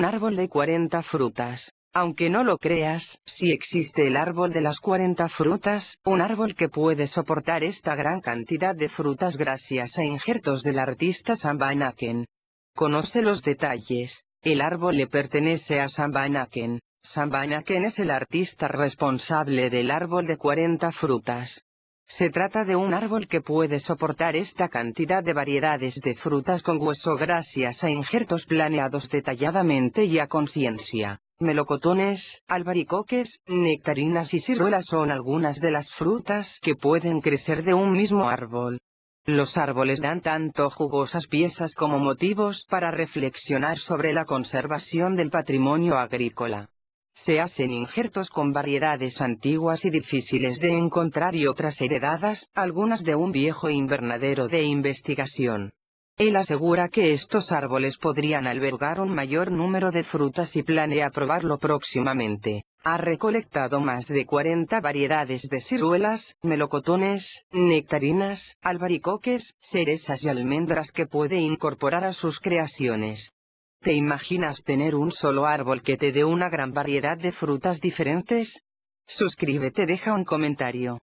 un árbol de 40 frutas. Aunque no lo creas, si existe el árbol de las 40 frutas, un árbol que puede soportar esta gran cantidad de frutas gracias a injertos del artista Samba Conoce los detalles. El árbol le pertenece a Samba Anaken. Samba es el artista responsable del árbol de 40 frutas. Se trata de un árbol que puede soportar esta cantidad de variedades de frutas con hueso gracias a injertos planeados detalladamente y a conciencia. Melocotones, albaricoques, nectarinas y ciruelas son algunas de las frutas que pueden crecer de un mismo árbol. Los árboles dan tanto jugosas piezas como motivos para reflexionar sobre la conservación del patrimonio agrícola. Se hacen injertos con variedades antiguas y difíciles de encontrar y otras heredadas, algunas de un viejo invernadero de investigación. Él asegura que estos árboles podrían albergar un mayor número de frutas y planea probarlo próximamente. Ha recolectado más de 40 variedades de ciruelas, melocotones, nectarinas, albaricoques, cerezas y almendras que puede incorporar a sus creaciones. ¿Te imaginas tener un solo árbol que te dé una gran variedad de frutas diferentes? Suscríbete, deja un comentario.